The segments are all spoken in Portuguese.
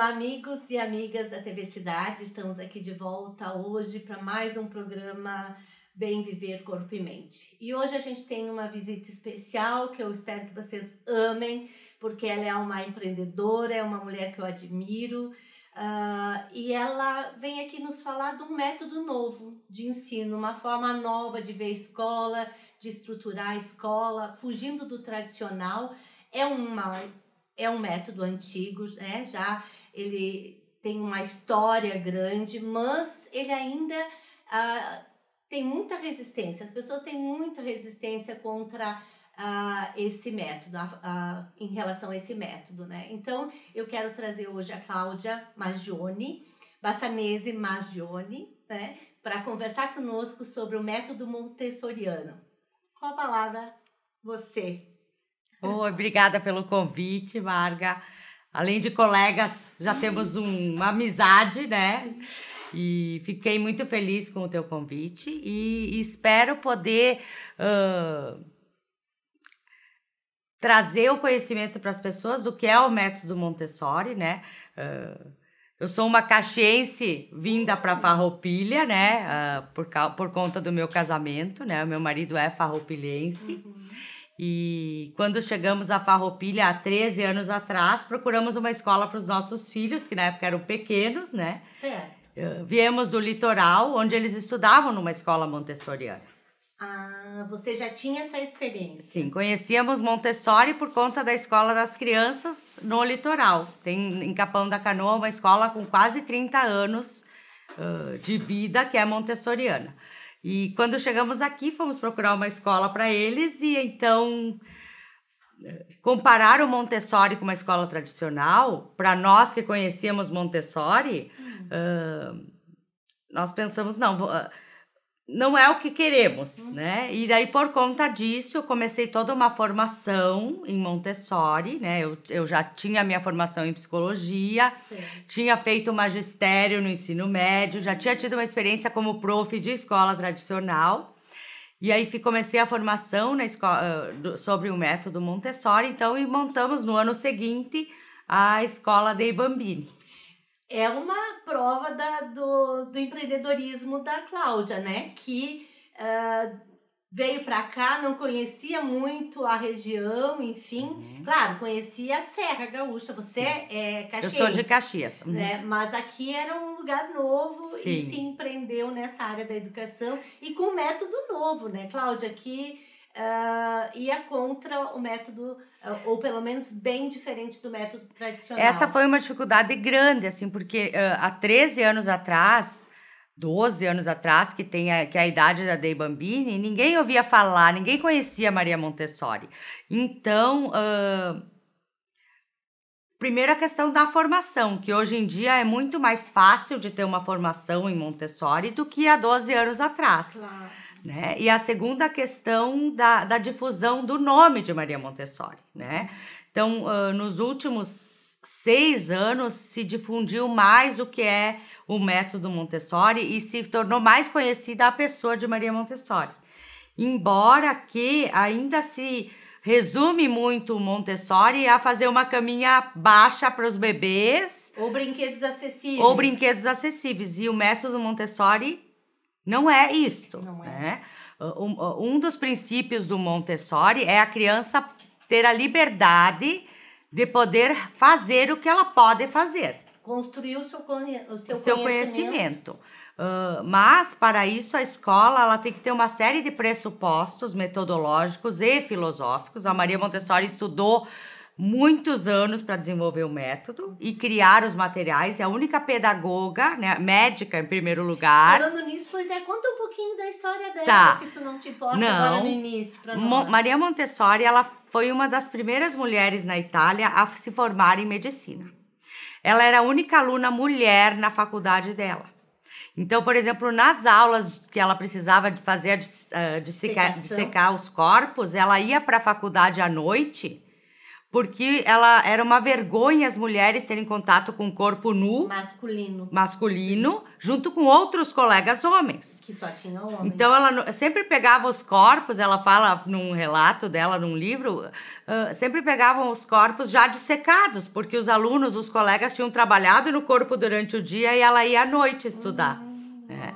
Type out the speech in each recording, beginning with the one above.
Olá, amigos e amigas da TV Cidade. Estamos aqui de volta hoje para mais um programa Bem Viver Corpo e Mente. E hoje a gente tem uma visita especial que eu espero que vocês amem, porque ela é uma empreendedora, é uma mulher que eu admiro uh, e ela vem aqui nos falar de um método novo de ensino, uma forma nova de ver a escola, de estruturar a escola, fugindo do tradicional. É uma é um método antigo, né? Já ele tem uma história grande, mas ele ainda ah, tem muita resistência. As pessoas têm muita resistência contra ah, esse método, em relação a esse método, né? Então, eu quero trazer hoje a Cláudia Magione, Bassanese Magione, né? Para conversar conosco sobre o método montessoriano. Qual a palavra você? obrigada pelo convite, Marga. Além de colegas, já temos um, uma amizade, né? E fiquei muito feliz com o teu convite e, espero poder uh, trazer o conhecimento para as pessoas do que é o método Montessori, né? Uh, eu sou uma caxiense vinda para Farroupilha, né? Uh, por, por conta do meu casamento, né? O meu marido é farroupilhense. Uhum. E quando chegamos a Farroupilha há 13 anos atrás, procuramos uma escola para os nossos filhos, que na época eram pequenos, né? Certo. Eh, viemos do litoral, onde eles estudavam numa escola montessoriana. Ah, você já tinha essa experiência? Sim, conhecíamos Montessori por conta da escola das crianças no litoral. Tem em Capão da Canoa uma escola com quase 30 anos uh, de vida que é montessoriana. E quando chegamos aqui, fomos procurar uma escola para eles e então comparar o Montessori com uma escola tradicional, para nós que conhecíamos Montessori, uhum. uh, nós pensamos, não, não é o que queremos, uhum. né? E daí, por conta disso, eu comecei toda uma formação em Montessori, né? Eu, eu já tinha minha formação em psicologia, Sim. tinha feito magistério no ensino médio, já tinha tido uma experiência como prof de escola tradicional. E aí comecei a formação na escola, ah, sobre o método Montessori, então, e montamos no ano seguinte a escola dei Bambini é uma prova da, do, do empreendedorismo da Cláudia, né? Que uh, veio para cá, não conhecia muito a região, enfim. Uhum. Claro, conhecia a Serra Gaúcha. Você Sim. é Caxias. É Eu sou de Caxias. Uhum. Né? Mas aqui era um lugar novo Sim. e se empreendeu nessa área da educação e com um método novo, né, Cláudia? Que uh, ah, ia é contra o método, uh, ou pelo menos bem diferente do método tradicional. Essa foi uma dificuldade grande, assim, porque uh, há 13 anos atrás, 12 anos atrás, que, tem a, que é a idade da Dei Bambini, ninguém ouvia falar, ninguém conhecia Maria Montessori. Então. Primeiro, a questão da formação, que hoje em dia é muito mais fácil de ter uma formação em Montessori do que há 12 anos atrás. Claro. Né? E a segunda questão da, da difusão do nome de Maria Montessori. Né? Então, uh, nos últimos seis anos se difundiu mais o que é o método Montessori e se tornou mais conhecida a pessoa de Maria Montessori. Embora que ainda se resume muito o Montessori a fazer uma caminha baixa para os bebês. Ou brinquedos acessíveis. Ou brinquedos acessíveis. E o método Montessori não é isto. Não é. Né? Um, dos princípios do Montessori é a criança ter a liberdade de poder fazer o que ela pode fazer. Construir o seu, o seu, o seu conhecimento. conhecimento. Uh, mas, para isso, a escola ela tem que ter uma série de pressupostos metodológicos e filosóficos. A Maria Montessori estudou muitos anos para desenvolver o método e criar os materiais. É a única pedagoga, né, médica em primeiro lugar. Falando nisso, pois é, conta um pouquinho da história dela, tá. se tu não te importa não. agora no início. Maria Montessori, ela foi uma das primeiras mulheres na Itália a se formar em medicina. Ela era a única aluna mulher na faculdade dela. Então, por exemplo, nas aulas que ela precisava de fazer eh, de, de, secar, de secar os corpos, ela ia para a faculdade à noite porque ela era uma vergonha as mulheres terem contato com o corpo nu masculino masculino junto com outros colegas homens que só tinham homens então ela sempre pegava os corpos ela fala num relato dela num livro uh, sempre pegavam os corpos já dissecados porque os alunos os colegas tinham trabalhado no corpo durante o dia e ela ia à noite estudar hum, né?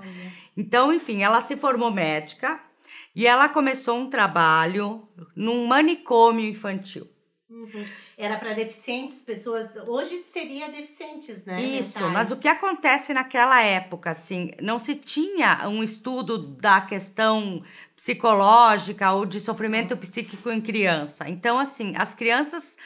então enfim ela se formou médica e ela começou um trabalho num manicômio infantil Uhum. Era para deficientes, pessoas. Hoje seria deficientes, né? Isso, mentais. mas o que acontece naquela época, assim, não se tinha um estudo da questão psicológica ou de sofrimento psíquico em criança. Então, assim, as crianças.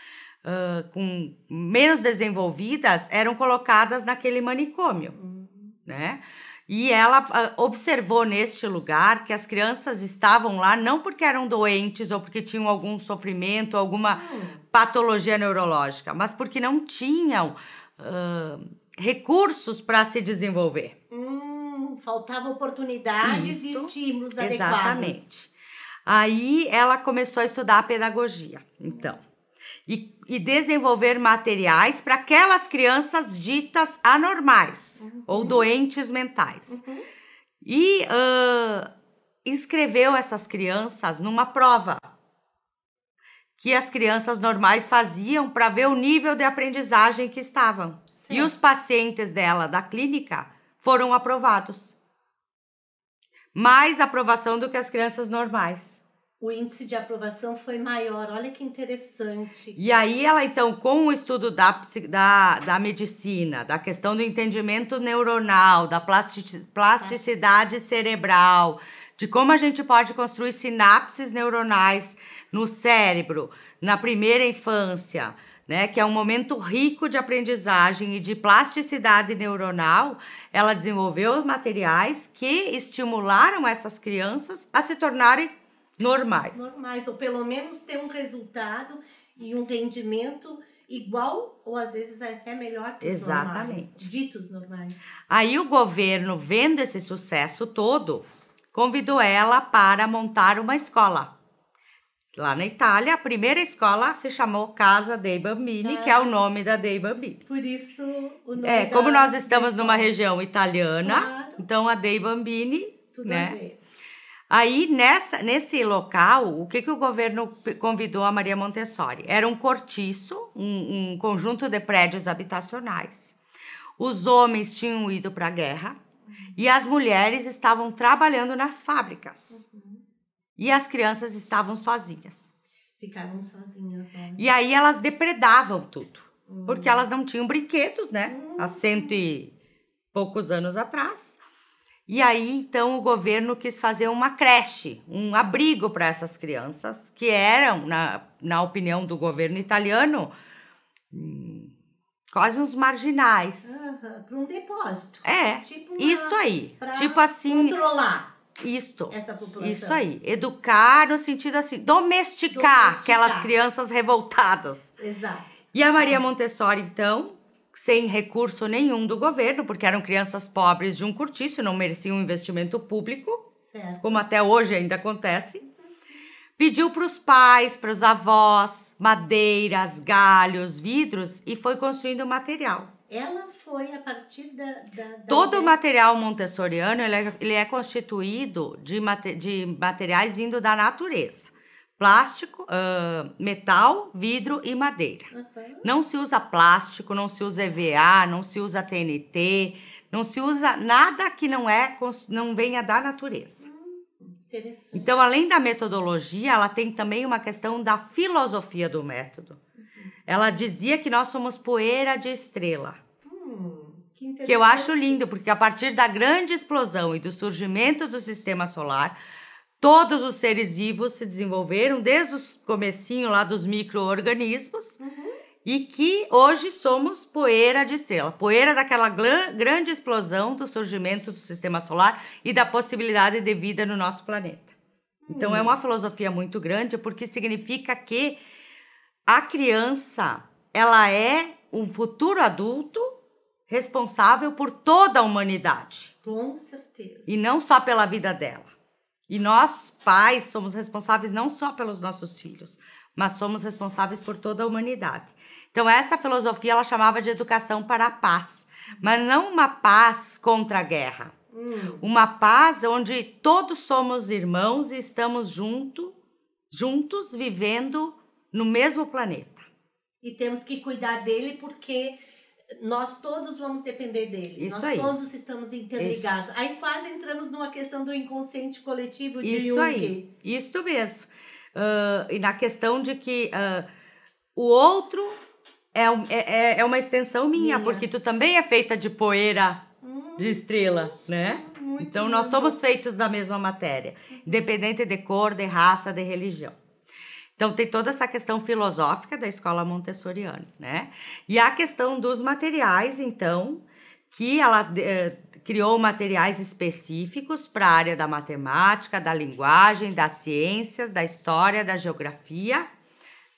Uh, com menos desenvolvidas eram colocadas naquele manicômio, uhum. né? E ela ah, observou neste lugar que as crianças estavam lá não porque eram doentes ou porque tinham algum sofrimento, alguma hum. patologia neurológica, mas porque não tinham uh, recursos para se desenvolver. Hum, faltavam oportunidades Isso, e estímulos adequados. Exatamente. Aí ela começou a estudar a pedagogia. Então, e, e desenvolver materiais para aquelas crianças ditas anormais uhum. ou doentes mentais. Uhum. E uh, essas crianças numa prova que as crianças normais faziam para ver o nível de aprendizagem que estavam. Sim. E os pacientes dela da clínica foram aprovados. Mais aprovação do que as crianças normais o índice de aprovação foi maior. Olha que interessante. E aí ela então com o estudo da da, da medicina, da questão do entendimento neuronal, da plastici, plasticidade cerebral, de como a gente pode construir sinapses neuronais no cérebro na primeira infância, né, que é um momento rico de aprendizagem e de plasticidade neuronal, ela desenvolveu os materiais que estimularam essas crianças a se tornarem normais. Normais, ou pelo menos ter um resultado e um rendimento igual ou às vezes até melhor que os Exatamente. normais, ditos normais. Aí o governo, vendo esse sucesso todo, convidou ela para montar uma escola. Lá na Itália, a primeira escola se chamou Casa dei Bambini, ah, que é o ah. nome da dei Bambini. Por isso o nome É, como nós estamos numa região italiana, claro. então a dei Bambini, Tudo né? A ver. Aí, nessa, nesse local, o que, que o governo convidou a Maria Montessori? Era um cortiço, um, um conjunto de prédios habitacionais. Os homens tinham ido para a guerra e as mulheres estavam trabalhando nas fábricas. Uhum. E as crianças estavam sozinhas. Ficavam sozinhas. Né? E aí elas depredavam tudo. Uhum. Porque elas não tinham brinquedos, né? Uhum. Há cento e poucos anos atrás. E aí, então, o governo quis fazer uma creche, um abrigo para essas crianças, que eram, na, na opinião do governo italiano, hum, quase uns marginais. Uhum, para um depósito. É, tipo uma, isso aí. Tipo assim. Controlar. Isto, essa população. isso aí, educar no sentido assim, domesticar, domesticar. aquelas crianças revoltadas. Exato. E a Maria Montessori, então, sem recurso nenhum do governo, porque eram crianças pobres de um cortiço, não mereciam investimento público, certo. como até hoje ainda acontece. Pediu para os pais, para os avós, madeiras, galhos, vidros e foi construindo o material. Ela foi a partir da. da, da Todo o material montessoriano ele é, ele é constituído de, mate, de materiais vindo da natureza plástico, uh, metal, vidro e madeira. Uhum. Não se usa plástico, não se usa EVA, não se usa TNT, não se usa nada que não é não venha da natureza. Então, além da metodologia, ela tem também uma questão da filosofia do método. Uhum. Ela dizia que nós somos poeira de estrela. Hum, que, que eu acho lindo, porque a partir da grande explosão e do surgimento do sistema solar, Todos os seres vivos se desenvolveram desde o comecinho lá dos micro-organismos uhum. e que hoje somos poeira de estrela, poeira daquela grande explosão do surgimento do sistema solar e da possibilidade de vida no nosso planeta. Então é hum. uma filosofia muito grande porque significa que a criança ela é um futuro adulto responsável por toda a humanidade. Com certeza. E não só pela vida dela. E nós, pais, somos responsáveis não só pelos nossos filhos, mas somos responsáveis por toda a humanidade. Então, essa filosofia ela chamava de educação para a paz, mas não uma paz contra a guerra. Hum. Uma paz onde todos somos irmãos e estamos junto, juntos vivendo no mesmo planeta. E temos que cuidar dele porque nós todos vamos depender dele. Isso nós aí. todos estamos interligados. Isso. Aí quase entramos numa questão do inconsciente coletivo de Isso Jung. aí. Isso mesmo. Uh, e na questão de que uh, o outro é, é, é, é uma extensão minha, minha, porque tu também é feita de poeira hum. de estrela, né? Muito então lindo. nós somos feitos da mesma matéria, independente de cor, de raça, de religião. Então tem toda essa questão filosófica da escola montessoriana, né? E a questão dos materiais, então, que ela eh, criou materiais específicos para a área da matemática, da linguagem, das ciências, da história, da geografia,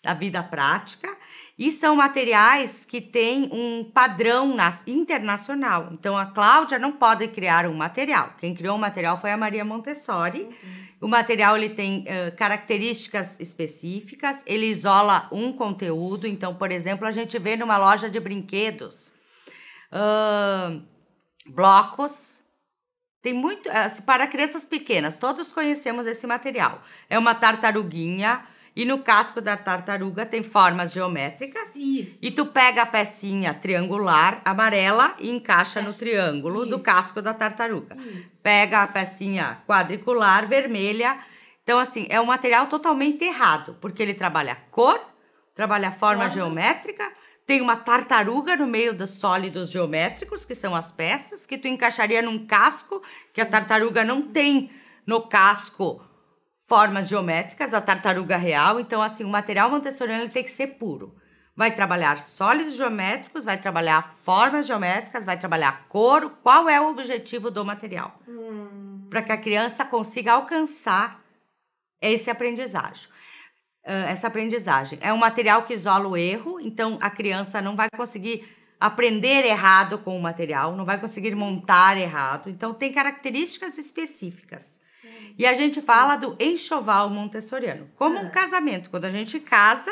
da vida prática e são materiais que têm um padrão nas, internacional. Então a Cláudia não pode criar um material. Quem criou o um material foi a Maria Montessori. Uhum. O material ele tem uh, características específicas, ele isola um conteúdo. Então, por exemplo, a gente vê numa loja de brinquedos uh, blocos. Tem muito. Uh, para crianças pequenas, todos conhecemos esse material. É uma tartaruguinha, e no casco da tartaruga tem formas geométricas. Isso. E tu pega a pecinha triangular amarela e encaixa no triângulo Isso. do casco da tartaruga. Isso. Pega a pecinha quadricular vermelha. Então, assim, é um material totalmente errado, porque ele trabalha cor, trabalha forma geométrica, tem uma tartaruga no meio dos sólidos geométricos, que são as peças, que tu encaixaria num casco, que a tartaruga não tem no casco formas geométricas, a tartaruga real. Então, assim, o material montessoriano tem que ser puro. Vai trabalhar sólidos geométricos, vai trabalhar formas geométricas, vai trabalhar cor. Qual é o objetivo do material? Hum. Para que a criança consiga alcançar esse aprendizagem. Essa aprendizagem. É um material que isola o erro, então a criança não vai conseguir aprender errado com o material, não vai conseguir montar errado. Então, tem características específicas. E a gente fala do enxoval montessoriano. Como um casamento, quando a gente casa,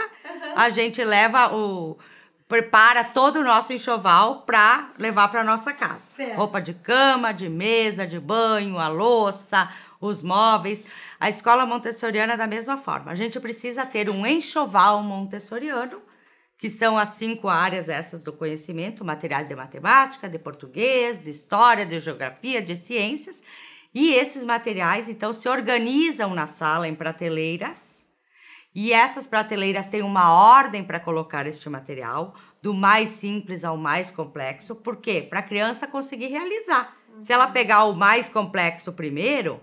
a gente leva o prepara todo o nosso enxoval para levar para nossa casa. Certo. Roupa de cama, de mesa, de banho, a louça, os móveis. A escola montessoriana é da mesma forma. A gente precisa ter um enxoval montessoriano, que são as cinco áreas essas do conhecimento, materiais de matemática, de português, de história, de geografia, de ciências e esses materiais, então, se organizam na sala em prateleiras. E essas prateleiras têm uma ordem para colocar este material, do mais simples ao mais complexo. Por quê? Para a criança conseguir realizar. Se ela uhum. pegar o mais complexo primeiro,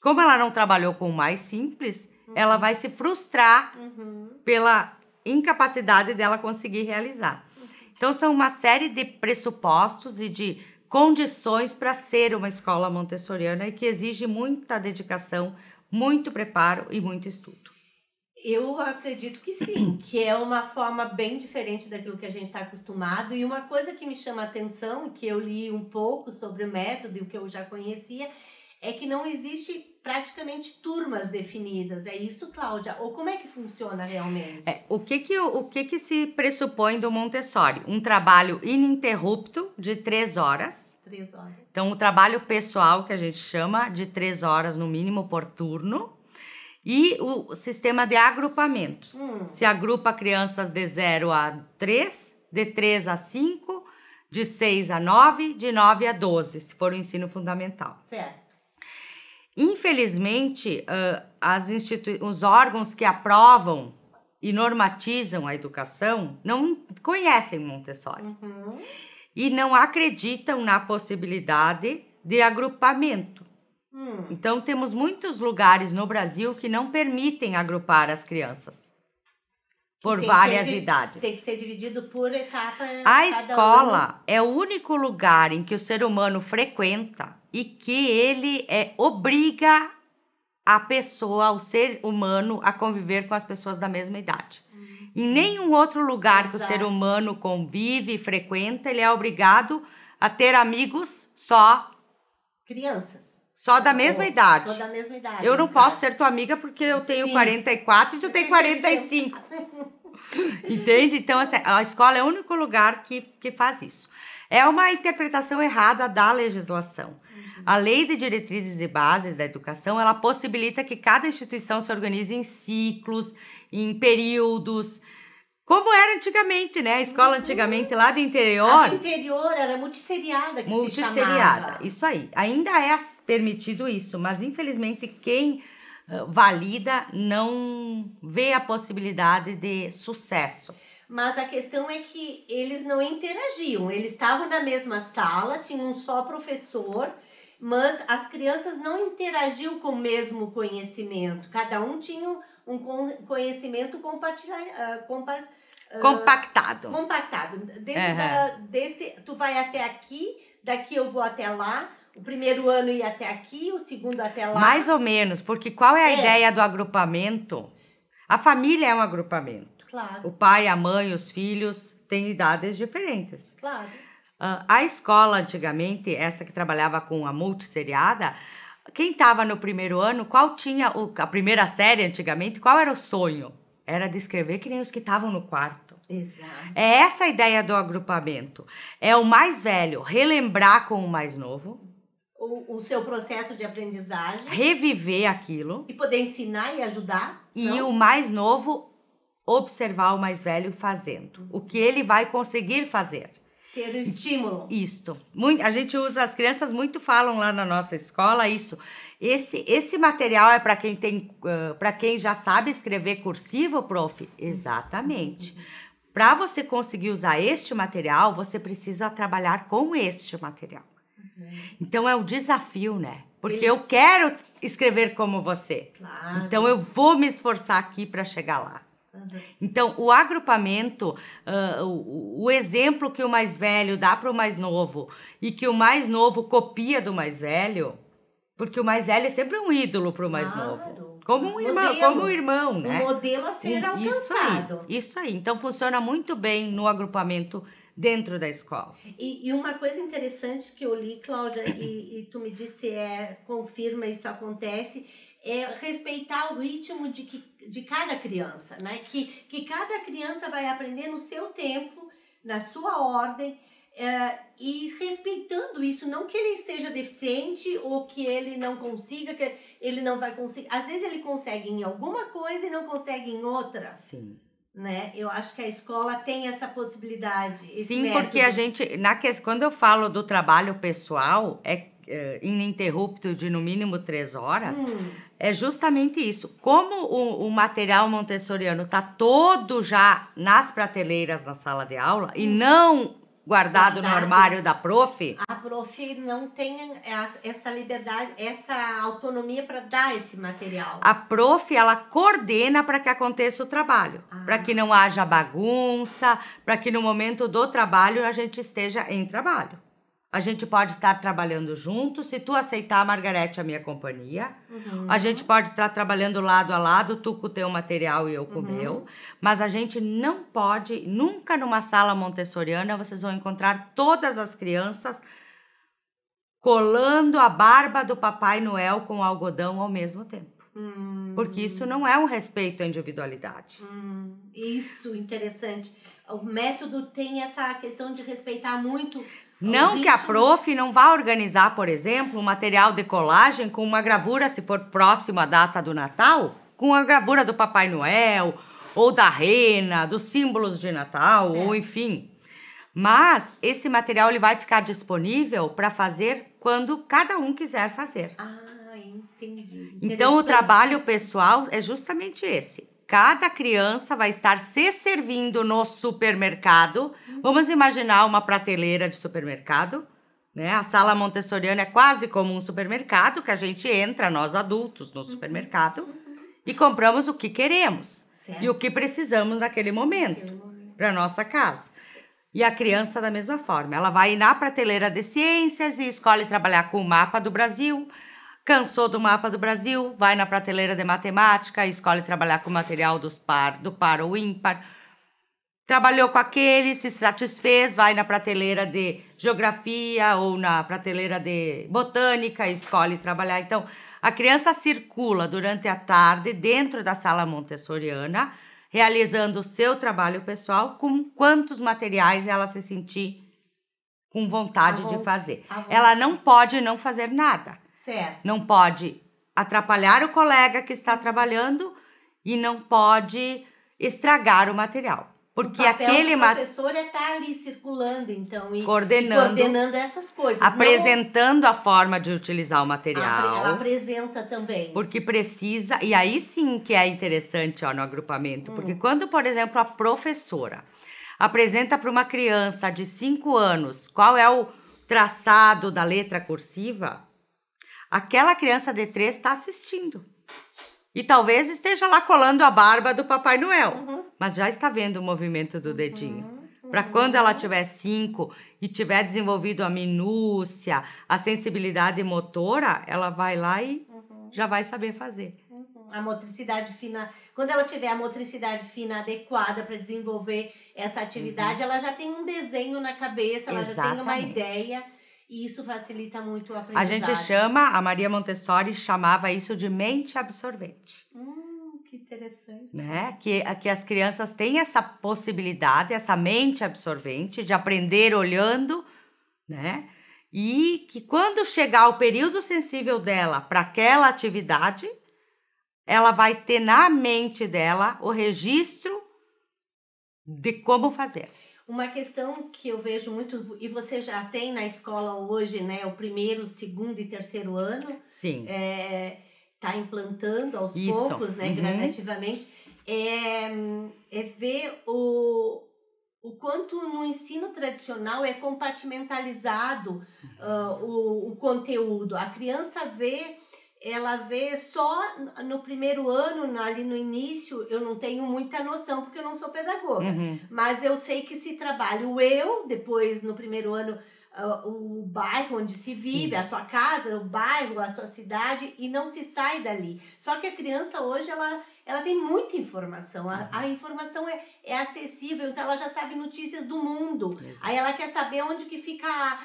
como ela não trabalhou com o mais simples, uhum. ela vai se frustrar uhum. pela incapacidade dela conseguir realizar. Uhum. Então, são uma série de pressupostos e de condições para ser uma escola montessoriana e que exige muita dedicação, muito preparo e muito estudo. Eu acredito que sim, que é uma forma bem diferente daquilo que a gente está acostumado. E uma coisa que me chama a atenção, que eu li um pouco sobre o método e o que eu já conhecia, é que não existe praticamente turmas definidas. É isso, Cláudia? Ou como é que funciona realmente? É, o que que, o que que se pressupõe do Montessori? Um trabalho ininterrupto de três horas. Três horas. Então, o trabalho pessoal, que a gente chama de três horas no mínimo por turno. E o sistema de agrupamentos. Hum. Se agrupa crianças de 0 a 3, de 3 a 5, de 6 a 9, de 9 a 12, se for o ensino fundamental. Certo. Infelizmente, ah, as os órgãos que aprovam e normatizam a educação não conhecem Montessori uhum. e não acreditam na possibilidade de agrupamento. Hum. Então, temos muitos lugares no Brasil que não permitem agrupar as crianças por várias ser, idades. Tem que ser dividido por etapa. A escola um. é o único lugar em que o ser humano frequenta e que ele é, obriga a pessoa, o ser humano, a conviver com as pessoas da mesma idade. Uhum. Em nenhum outro lugar Exato. que o ser humano convive e frequenta, ele é obrigado a ter amigos só. Crianças. Só da mesma idade. Só da mesma idade. Eu não cara. Né? posso ser tua amiga porque eu tenho Sim. 44 e tu tem 45. Entende? Então, assim, a escola é o único lugar que, que faz isso. É uma interpretação errada da legislação. A Lei de Diretrizes e Bases da Educação, ela possibilita que cada instituição se organize em ciclos, em períodos, como era antigamente, né? A escola uhum. antigamente lá do interior. do interior era multisseriada que multisseriada, se chamava. isso aí. Ainda é permitido isso, mas infelizmente quem valida não vê a possibilidade de sucesso. Mas a questão é que eles não interagiam, eles estavam na mesma sala, tinha um só professor, mas as crianças não interagiam com o mesmo conhecimento. Cada um tinha um conhecimento compartilhado. Ah, ah, compactado. Uh, compactado. Dentro uhum. da, desse, tu vai até aqui, daqui eu vou até lá. O primeiro ano ia até aqui, o segundo até lá. Mais ou menos, porque qual é a é. ideia do agrupamento? A família é um agrupamento. Claro. O pai, a mãe, os filhos têm idades diferentes. Claro. Ah, a escola antigamente, essa que trabalhava com a multisseriada, quem estava no primeiro ano, qual tinha o, a primeira série antigamente, qual era o sonho? Era de escrever que nem os que estavam no quarto. Exato. É essa a ideia do agrupamento. É o mais velho relembrar com o mais novo. O, o, seu processo de aprendizagem. Reviver aquilo. E poder ensinar e ajudar. E não? o mais novo, observar o mais velho fazendo. O que ele vai conseguir fazer. Ser o estímulo. Isto. Muito, a gente usa, as crianças muito falam lá na nossa escola isso. Esse, esse material é para quem tem, para quem já sabe escrever cursivo, prof? Exatamente. Para você conseguir usar este material, você precisa trabalhar com este material. Uhum. Então é um desafio, né? Porque eu quero escrever como você. Claro. Então eu vou me esforçar aqui para chegar lá. Uhum. Então, o agrupamento, uh, o, o, exemplo que o mais velho dá para o mais novo e que o mais novo copia do mais velho, porque o mais velho é sempre um ídolo para o mais claro. novo. Como um, irmão, como um irmão, né? Um modelo a ser alcançado. Isso aí, isso aí. Então, funciona muito bem no agrupamento dentro da escola. E, e, uma coisa interessante que eu li, Cláudia, e, e, tu me disse, é, confirma, isso acontece, é respeitar o ritmo de, que, de cada criança, né? Que, que cada criança vai aprender no seu tempo, na sua ordem, é, e respeitando isso, não que ele seja deficiente ou que ele não consiga, que ele não vai conseguir. Às vezes ele consegue em alguma coisa e não consegue em outra. Sim. Né? Eu acho que a escola tem essa possibilidade. Sim, método. porque a gente, na quando eu falo do trabalho pessoal, é, é ininterrupto de no mínimo três horas. Hum é justamente isso. Como o, o material montessoriano está todo já nas prateleiras na sala de aula e hum. não guardado, guardado. no armário da prof. A prof não tem essa liberdade, essa autonomia para dar esse material. A prof, ela coordena para que aconteça o trabalho, ah. para que não haja bagunça, para que no momento do trabalho a gente esteja em trabalho. A gente pode estar trabalhando junto, Se tu aceitar, Margarete, a minha companhia. Uhum. A gente pode estar trabalhando lado a lado, tu com o teu material e eu com o uhum. meu. Mas a gente não pode, nunca numa sala montessoriana, vocês vão encontrar todas as crianças colando a barba do Papai Noel com o algodão ao mesmo tempo. Hum. Porque isso não é um respeito à individualidade. Hum. Isso, interessante. O método tem essa questão de respeitar muito não que a prof não vá organizar, por exemplo, um material de colagem com uma gravura, se for próximo à data do Natal, com a gravura do Papai Noel, ou da rena, dos símbolos de Natal, é. ou enfim. Mas esse material ele vai ficar disponível para fazer quando cada um quiser fazer. Ah, entendi. Então o trabalho pessoal é justamente esse. Cada criança vai estar se servindo no supermercado. Vamos imaginar uma prateleira de supermercado. Né? A sala montessoriana é quase como um supermercado, que a gente entra, nós adultos, no supermercado uhum. e compramos o que queremos certo. e o que precisamos naquele momento para nossa casa. E a criança da mesma forma, ela vai na prateleira de ciências e escolhe trabalhar com o mapa do Brasil, Cansou do mapa do Brasil? Vai na prateleira de matemática, escolhe trabalhar com material dos par, do par ou ímpar. Trabalhou com aquele, se satisfez, vai na prateleira de geografia ou na prateleira de botânica, escolhe trabalhar. Então, a criança circula durante a tarde dentro da sala montessoriana, realizando o seu trabalho pessoal com quantos materiais ela se sentir com vontade de fazer. Ela não pode não fazer nada. Certo. Não pode atrapalhar o colega que está trabalhando e não pode estragar o material. Porque o papel aquele do professor é estar tá ali circulando, então, e coordenando, e coordenando essas coisas. Apresentando não... a forma de utilizar o material. Ela apresenta também. Porque precisa, e aí sim que é interessante ó, no agrupamento. Hum. Porque quando, por exemplo, a professora apresenta para uma criança de 5 anos qual é o traçado da letra cursiva, Aquela criança de três está assistindo. E talvez esteja lá colando a barba do Papai Noel, uhum. mas já está vendo o movimento do dedinho. Uhum. Para quando ela tiver cinco e tiver desenvolvido a minúcia, a sensibilidade motora, ela vai lá e uhum. já vai saber fazer. Uhum. A motricidade fina, quando ela tiver a motricidade fina adequada para desenvolver essa atividade, uhum. ela já tem um desenho na cabeça, ela Exatamente. já tem uma ideia. E isso facilita muito o aprendizado. A gente chama, a Maria Montessori chamava isso de mente absorvente. Hum, que interessante. Né? Que, que as crianças têm essa possibilidade, essa mente absorvente de aprender olhando, né? E que quando chegar o período sensível dela para aquela atividade, ela vai ter na mente dela o registro de como fazer. Uma questão que eu vejo muito, e você já tem na escola hoje, né? O primeiro, segundo e terceiro ano. Sim. É, tá implantando aos Isso. poucos, né? Uhum. Gradativamente. É, é ver o, o quanto no ensino tradicional é compartimentalizado uh, o, o conteúdo. A criança vê ela vê só no primeiro ano, ali no início, eu não tenho muita noção porque eu não sou pedagoga, uhum. mas eu sei que se trabalho eu, depois no primeiro ano o bairro onde se vive, Sim. a sua casa, o bairro, a sua cidade e não se sai dali. Só que a criança hoje ela, ela tem muita informação. A, a uhum. informação é, é acessível, então ela já sabe notícias do mundo. Exato. Aí ela quer saber onde que fica a,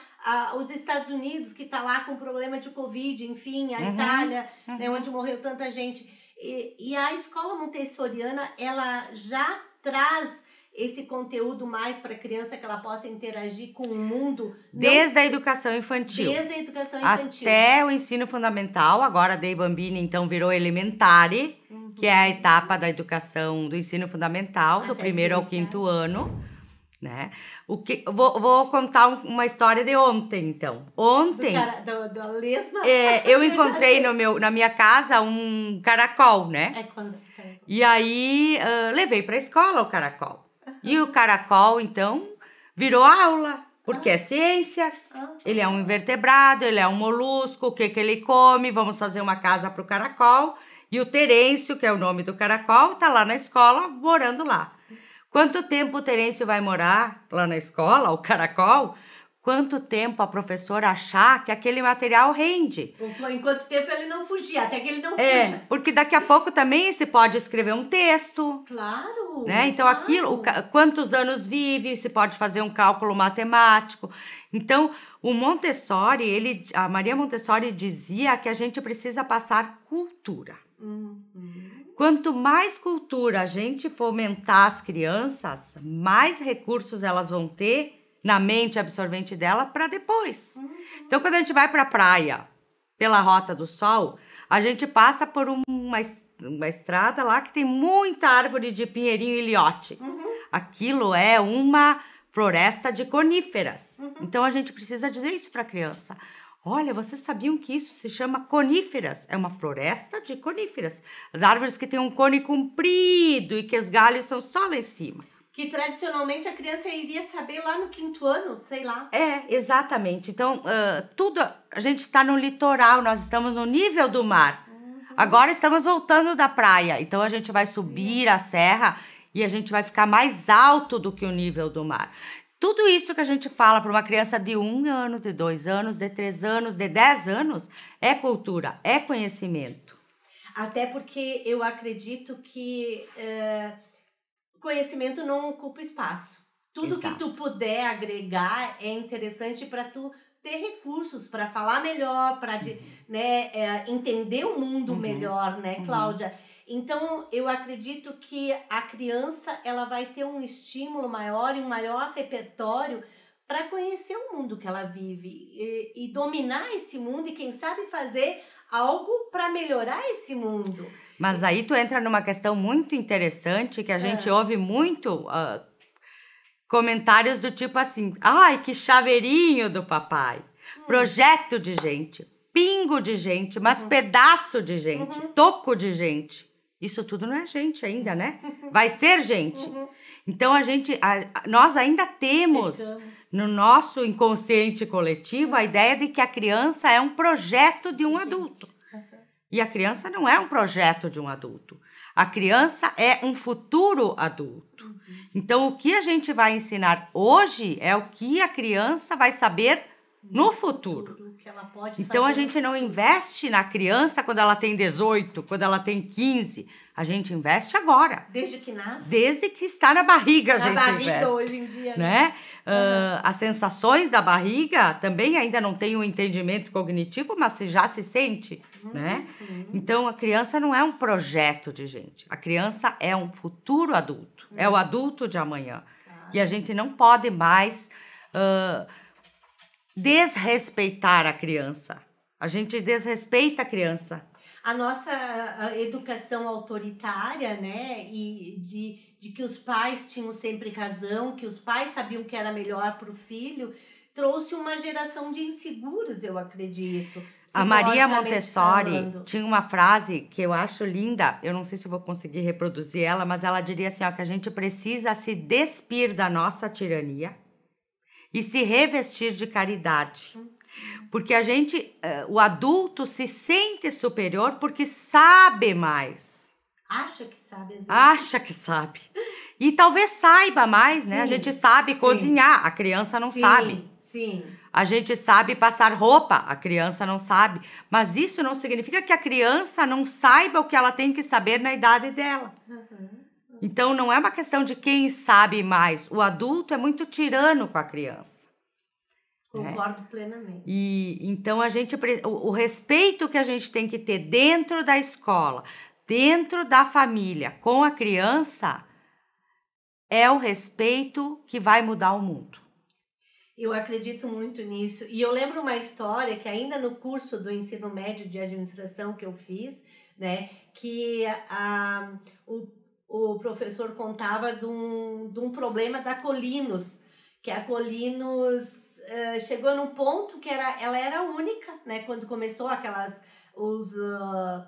a, os Estados Unidos, que está lá com problema de Covid, enfim, a uhum. Itália, né, uhum. Né, onde morreu tanta gente. E, e a escola montessoriana, ela já traz esse conteúdo mais para a criança que ela possa interagir com o mundo. Desde não... a educação infantil. Desde a educação infantil. Até o ensino fundamental, agora Dei Bambini então virou elementare, uhum. que é a etapa da educação do ensino fundamental, ah, do primeiro ao quinto ano. Né? O que, vou, vou contar uma história de ontem, então. Ontem. Do cara, do, do lesma. É, eu encontrei no meu, na minha casa um caracol, né? É quando... E aí uh, levei para a escola o caracol. E o caracol, então, virou aula, porque é ah. ciências. Ah. Ele é um invertebrado, ele é um molusco, o que, que ele come? Vamos fazer uma casa para o caracol. E o Terêncio, que é o nome do caracol, está lá na escola, morando lá. Quanto tempo o Terêncio vai morar lá na escola, o caracol? quanto tempo a professora achar que aquele material rende. Em quanto tempo ele não fugir, até que ele não é, fuja. Porque daqui a pouco também se pode escrever um texto. Claro. Né? Então, claro. aquilo, o, quantos anos vive, se pode fazer um cálculo matemático. Então, o Montessori, ele, a Maria Montessori dizia que a gente precisa passar cultura. Uhum. Quanto mais cultura a gente fomentar as crianças, mais recursos elas vão ter na mente absorvente dela para depois. Uhum. Então, quando a gente vai para a praia pela Rota do Sol, a gente passa por uma, uma estrada lá que tem muita árvore de pinheirinho e liote. Uhum. Aquilo é uma floresta de coníferas. Uhum. Então, a gente precisa dizer isso para a criança. Olha, vocês sabiam que isso se chama coníferas? É uma floresta de coníferas. As árvores que têm um cone comprido e que os galhos são só lá em cima que tradicionalmente a criança iria saber lá no quinto ano, sei lá. É, exatamente. Então, uh, tudo. A gente está no litoral, nós estamos no nível do mar. Uhum. Agora estamos voltando da praia, então a gente vai subir a serra e a gente vai ficar mais alto do que o nível do mar. Tudo isso que a gente fala para uma criança de um ano, de dois anos, de três anos, de dez anos, é cultura, é conhecimento. Até porque eu acredito que. Uh conhecimento não ocupa espaço. Tudo Exato. que tu puder agregar é interessante para tu ter recursos para falar melhor, para uhum. né, é, entender o mundo uhum. melhor, né, uhum. Cláudia? Uhum. Então, eu acredito que a criança ela vai ter um estímulo maior e um maior repertório para conhecer o mundo que ela vive e, e dominar esse mundo e, quem sabe, fazer algo para melhorar esse mundo. Mas aí tu entra numa questão muito interessante que a gente é. ouve muito uh, comentários do tipo assim: ai, que chaveirinho do papai, hum. projeto de gente, pingo de gente, mas uhum. pedaço de gente, uhum. toco de gente. Isso tudo não é gente ainda, né? Uhum. Vai ser gente. Uhum. Então a gente, a, nós ainda temos no nosso inconsciente coletivo a uhum. ideia de que a criança é um projeto de um adulto. E a criança não é um projeto de um adulto. A criança é um futuro adulto. Uhum. Então, o que a gente vai ensinar hoje é o que a criança vai saber no futuro. então, a gente não investe na criança quando ela tem 18, quando ela tem 15 a gente investe agora. Desde que nasce? Desde que está na barriga a na gente barriga investe. Na barriga hoje em dia. Né? né? Uh, as sensações da barriga também ainda não tem o um entendimento cognitivo, mas se já se sente, uhum. né? Uhum. Então a criança não é um projeto de gente. A criança é um futuro adulto. É o uhum. adulto de amanhã. Tá. e a gente não pode mais uh, desrespeitar a criança. A gente desrespeita a criança a nossa educação autoritária, né? E de, de que os pais tinham sempre razão, que os pais sabiam que era melhor para o filho, trouxe uma geração de inseguros, eu acredito. A Maria Montessori falando. tinha uma frase que eu acho linda, eu não sei se vou conseguir reproduzir ela, mas ela diria assim: ó, que a gente precisa se despir da nossa tirania e se revestir de caridade. Hum porque a gente, eh, o adulto se sente superior porque sabe mais. Acha que sabe. Exatamente. Acha que sabe. E talvez saiba mais, né? a gente sabe cozinhar, a criança não sim, sabe. Sim. A gente sabe passar roupa, a criança não sabe. Mas isso não significa que a criança não saiba o que ela tem que saber na idade dela. Uhum. Então não é uma questão de quem sabe mais. O adulto é muito tirano com a criança. Né? Concordo né? plenamente. E então a gente o, o respeito que a gente tem que ter dentro da escola, dentro da família, com a criança, é o respeito que vai mudar o mundo. Eu acredito muito nisso. E eu lembro uma história que ainda no curso do ensino médio de administração que eu fiz, né, que a, o, o professor contava de um, de um problema da Colinos, que é a Colinos uh, chegou num ponto que era, ela era única, né? Quando começou aquelas os uh,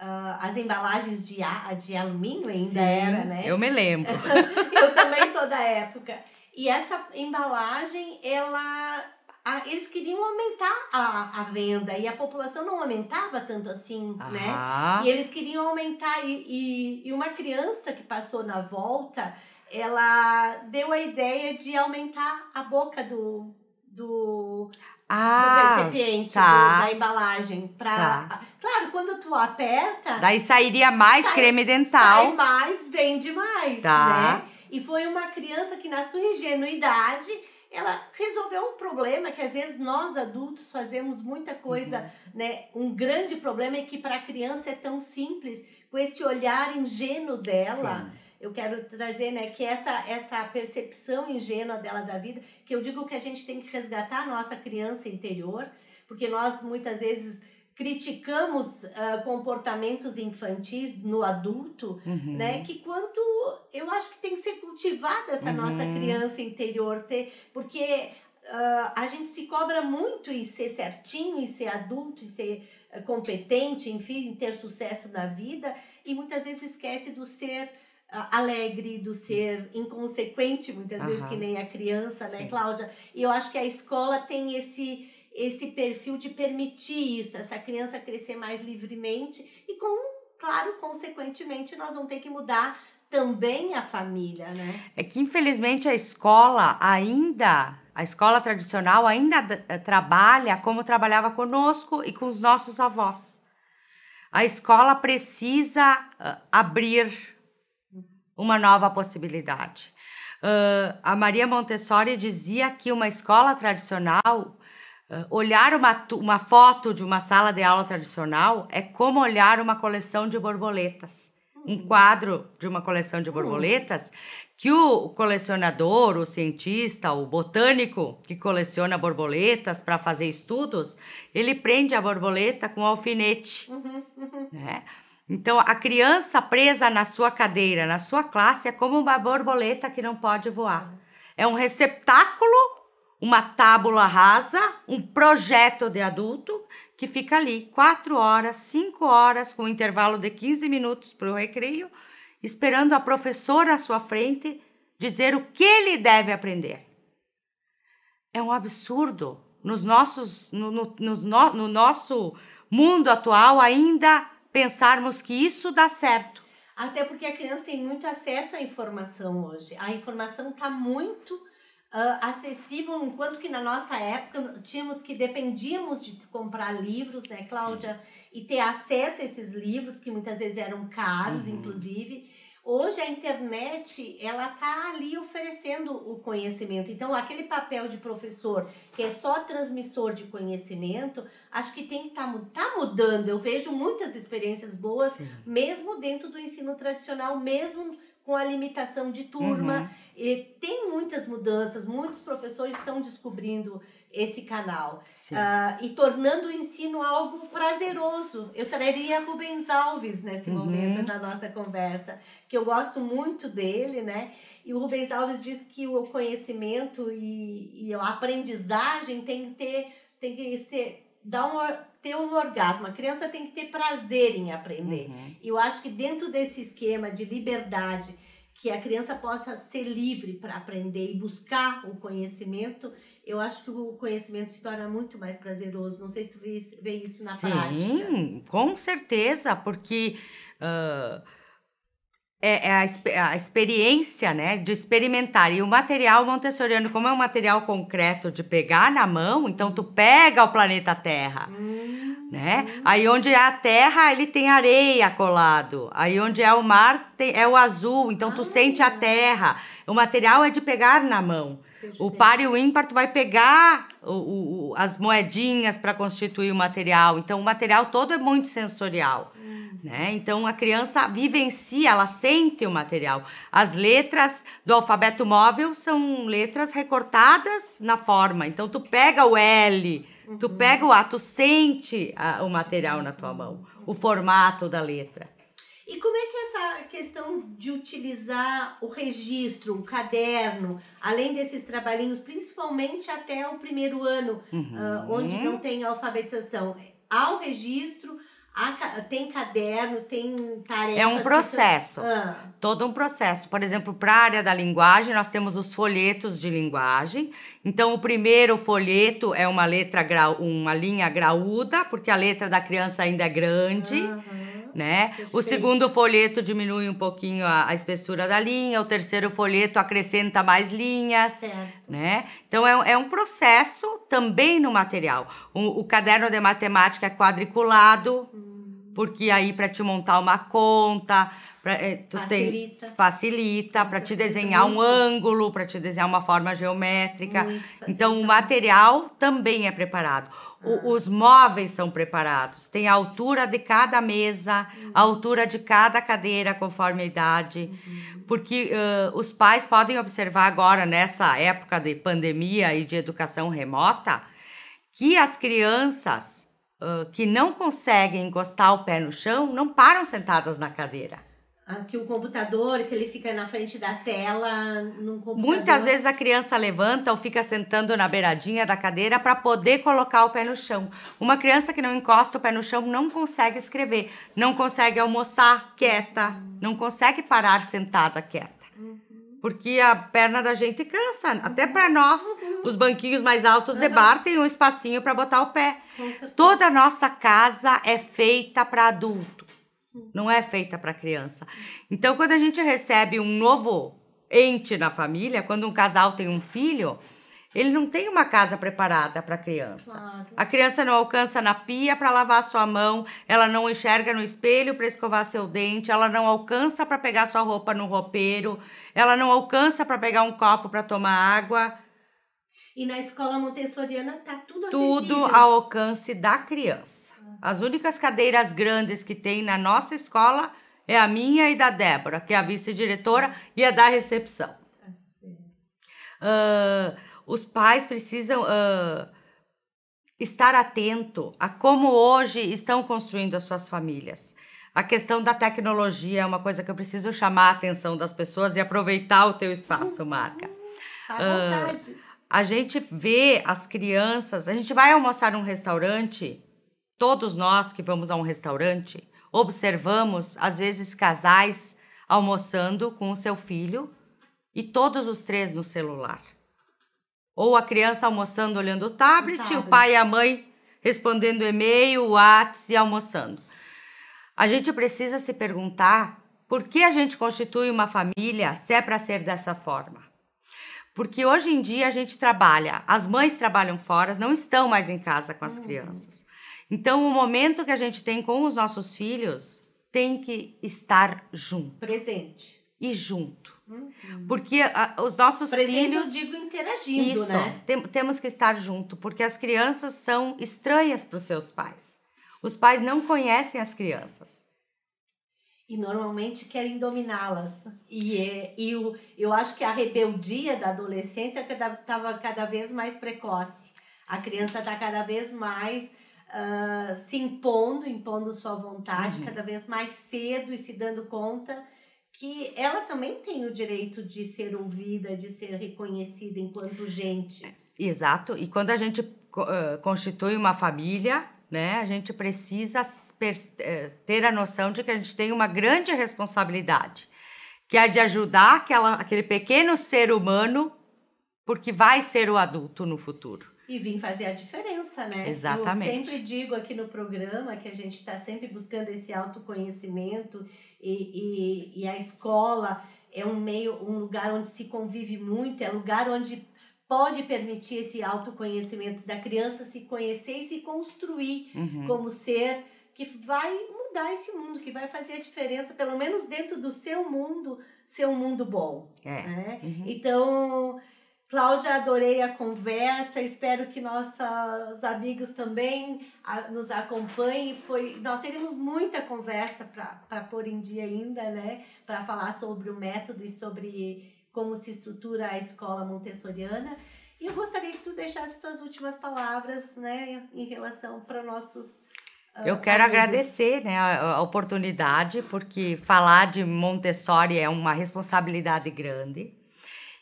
uh, as embalagens de, de alumínio ainda Sim, era, né? Eu me lembro. eu também sou da época. E essa embalagem, ela a, eles queriam aumentar a, a venda e a população não aumentava tanto assim, né? ah. né? E eles queriam aumentar e, e, e uma criança que passou na volta ela deu a ideia de aumentar a boca do, do, ah, do recipiente, tá. do, da embalagem. Pra, tá. Claro, quando tu aperta. Daí sairia mais sai, creme dental. Sai mais, vende mais. Tá. Né? E foi uma criança que, na sua ingenuidade, ela resolveu um problema que às vezes nós adultos fazemos muita coisa, uhum. né? Um grande problema é que para a criança é tão simples, com esse olhar ingênuo dela. Sim eu quero trazer, né, que essa, essa percepção ingênua dela da vida, que eu digo que a gente tem que resgatar a nossa criança interior, porque nós muitas vezes criticamos uh, comportamentos infantis no adulto, uhum. né? Que quanto eu acho que tem que ser cultivada essa uhum. nossa criança interior, ser, porque Uh, a gente se cobra muito em ser certinho, em ser adulto, em ser competente, enfim, em ter sucesso na vida e muitas vezes esquece do ser alegre, do ser inconsequente, muitas Aham. vezes que nem a criança, né, Sim. né, Cláudia? E eu acho que a escola tem esse esse perfil de permitir isso, essa criança crescer mais livremente e com, claro, consequentemente nós vamos ter que mudar também a família, né? É que infelizmente a escola ainda, a escola tradicional ainda eh, trabalha como trabalhava conosco e com os nossos avós. A escola precisa ah, abrir uma nova possibilidade. Uh, a Maria Montessori dizia que uma escola tradicional, uh, olhar uma, uma foto de uma sala de aula tradicional é como olhar uma coleção de borboletas um uhum. quadro de uma coleção de uhum. borboletas que o colecionador, o cientista, o botânico que coleciona borboletas para fazer estudos, ele prende a borboleta com um alfinete, uhum, uhum. né? Então, a criança presa na sua cadeira, na sua classe, é como uma borboleta que não pode voar. É. é um receptáculo, uma tábula rasa, um projeto de adulto que fica ali quatro horas, cinco horas, com um intervalo de 15 minutos para o recreio, esperando a professora à sua frente dizer o que ele deve aprender. É um absurdo. Nos nossos, no, no, no, no nosso mundo atual, ainda pensarmos que isso dá certo. Até porque a criança tem muito acesso à informação hoje. A informação está muito Uh, acessível, enquanto que na nossa época tínhamos que dependíamos de comprar livros, né, Cláudia? Sim. E ter acesso a esses livros, que muitas vezes eram caros, uhum. inclusive. Hoje a internet, ela tá ali oferecendo o conhecimento. Então, aquele papel de professor que é só transmissor de conhecimento, acho que tem que estar tá, tá mudando. Eu vejo muitas experiências boas, Sim. mesmo dentro do ensino tradicional, mesmo com a limitação de turma. Uhum. E tem muitas mudanças, muitos professores estão descobrindo esse canal uh, e tornando o ensino algo prazeroso. Eu traria Rubens Alves nesse uhum. momento da nossa conversa, que eu gosto muito dele, né? E o Rubens Alves diz que o conhecimento e, e a aprendizagem tem que ter, tem que ser, dar um ter um orgasmo, a criança tem que ter prazer em aprender. Uhum. Eu acho que dentro desse esquema de liberdade, que a criança possa ser livre para aprender e buscar o conhecimento, eu acho que o conhecimento se torna muito mais prazeroso. Não sei se tu vê isso na Sim, prática. Sim, com certeza, porque. Uh é, é, a, a, experiência, né, de experimentar. E o material montessoriano, como é um material concreto de pegar na mão, então tu pega o planeta Terra, hum, né? Hum. Aí onde é a Terra, ele tem areia colado. Aí onde é o mar, tem, é o azul, então tu ah. sente a Terra. O material é de pegar na mão. O par e o ímpar, tu vai pegar o, o, as moedinhas para constituir o material. Então, o material todo é muito sensorial. Né? Então a criança vivencia, ela sente o material. As letras do alfabeto móvel são letras recortadas na forma. Então tu pega o L, uhum. tu pega o A, tu sente a, o material na tua mão, o formato da letra. E como é que é essa questão de utilizar o registro, o caderno, além desses trabalhinhos, principalmente até o primeiro ano, uhum. uh, onde não tem alfabetização, há o registro, tem caderno, tem tarefas. É um processo. Ah. Todo um processo. Por exemplo, para a área da linguagem, nós temos os folhetos de linguagem. Então, o primeiro folheto é uma letra grau, uma linha graúda, porque a letra da criança ainda é grande. Uhum. Né? O segundo folheto diminui um pouquinho a, a, espessura da linha, o terceiro folheto acrescenta mais linhas, certo. né? Então é, é um processo também no material. O, o caderno de matemática é quadriculado, uhum. Porque aí para te montar uma conta, pra, é, tu facilita. Tem, facilita para te desenhar muito. um ângulo, para te desenhar uma forma geométrica. Então o material também é preparado. O, ah. os móveis são preparados, tem a altura de cada mesa, uhum. a altura de cada cadeira, conforme a idade. Uhum. Porque uh, os pais podem observar agora, nessa época de pandemia e de educação remota, que as crianças que não conseguem encostar o pé no chão não param sentadas na cadeira. Ah, que o computador, que ele fica na frente da tela, num Muitas vezes a criança levanta ou fica sentando na beiradinha da cadeira para poder colocar o pé no chão. Uma criança que não encosta o pé no chão não consegue escrever, não consegue almoçar quieta, não consegue parar sentada quieta. Uhum. Porque a perna da gente cansa. Até para nós, uhum. os banquinhos mais altos uhum. de bar tem um espacinho para botar o pé. Toda a nossa casa é feita para adulto. Hum. Não é feita para criança. Então, quando a gente recebe um novo ente na família, quando um casal tem um filho, ele não tem uma casa preparada para a criança. Claro. A criança não alcança na pia para lavar sua mão, ela não enxerga no espelho para escovar seu dente, ela não alcança para pegar sua roupa no roupeiro, ela não alcança para pegar um copo para tomar água. E na escola montessoriana está tudo acessível. Tudo ao alcance da criança. Ah. As únicas cadeiras grandes que tem na nossa escola é a minha e da Débora, que é a vice-diretora e a da recepção. Tá uh, os pais precisam uh, estar atento a como hoje estão construindo as suas famílias. A questão da tecnologia é uma coisa que eu preciso chamar a atenção das pessoas e aproveitar o teu espaço, uhum. Marca. Tá à Uh, a gente vê as crianças, a gente vai almoçar num restaurante, todos nós que vamos a um restaurante, observamos às vezes casais almoçando com o seu filho e todos os três no celular. Ou a criança almoçando olhando o tablet, o tablet. o pai e a mãe respondendo e-mail, o WhatsApp e almoçando. A gente precisa se perguntar por que a gente constitui uma família se é para ser dessa forma. Porque hoje em dia a gente trabalha, as mães trabalham fora, não estão mais em casa com as uhum. crianças. Então, o momento que a gente tem com os nossos filhos tem que estar junto. Presente. E junto. Uhum. Porque a, os nossos Presente, filhos. eu digo interagindo, isso, né? Tem, temos que estar junto, porque as crianças são estranhas para os seus pais. Os pais não conhecem as crianças. E normalmente querem dominá-las. E, é, e o, eu acho que a rebeldia da adolescência é estava cada vez mais precoce. A Sim. criança está cada vez mais uh, se impondo, impondo sua vontade, uhum. cada vez mais cedo e se dando conta que ela também tem o direito de ser ouvida, de ser reconhecida enquanto gente. Exato. E quando a gente uh, constitui uma família, né, a gente precisa eh, ter a noção de que a gente tem uma grande responsabilidade, que é de ajudar aquela, aquele pequeno ser humano, porque vai ser o adulto no futuro. E vim fazer a diferença, né? Exatamente. Eu sempre digo aqui no programa que a gente está sempre buscando esse autoconhecimento e, e, e a escola é um meio, um lugar onde se convive muito, é lugar onde pode permitir esse autoconhecimento da criança se conhecer e se construir uhum. como ser que vai mudar esse mundo, que vai fazer a diferença, pelo menos dentro do seu mundo, ser um mundo bom. É. Né? Uhum. Então, Cláudia, adorei a conversa. Espero que nossos amigos também nos acompanhem. Foi, nós teremos muita conversa para pôr em dia ainda, né? Para falar sobre o método e sobre como se estrutura a escola montessoriana. E eu gostaria que tu deixasse tuas últimas palavras, né, em relação para nossos ah, eu quero agradecer né, a, oportunidade, porque falar de Montessori é uma responsabilidade grande.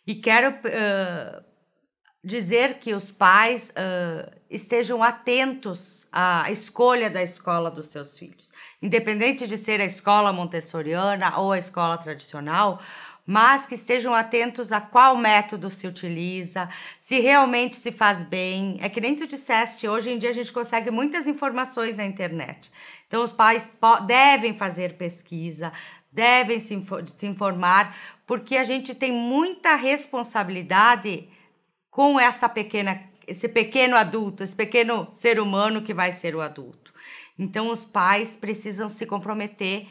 E quero uh, dizer que os pais uh, estejam atentos à escolha da escola dos seus filhos, independente de ser a escola montessoriana ou a escola tradicional, mas que estejam atentos a qual método se utiliza, se realmente se faz bem. É que nem tu disseste, hoje em dia a gente consegue muitas informações na internet. Então, os pais devem fazer pesquisa, devem se, se informar, porque a gente tem muita responsabilidade com essa pequena, esse pequeno adulto, esse pequeno ser humano que vai ser o adulto. Então, os pais precisam se comprometer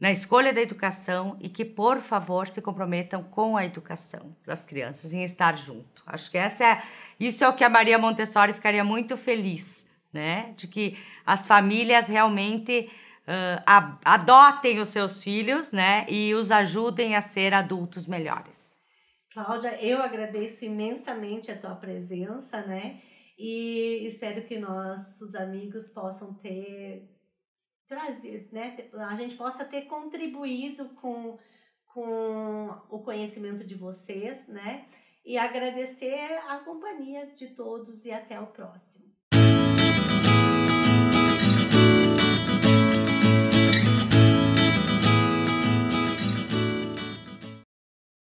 na escolha da educação e que, por favor, se comprometam com a educação das crianças, em estar junto. Acho que essa é, isso é o que a Maria Montessori ficaria muito feliz, né? De que as famílias realmente uh, adotem os seus filhos, né? E os ajudem a ser adultos melhores. Cláudia, eu agradeço imensamente a tua presença, né? E espero que nossos amigos possam ter trazido, né? A gente possa ter contribuído com, com o conhecimento de vocês, né? E agradecer a companhia de todos e até o próximo.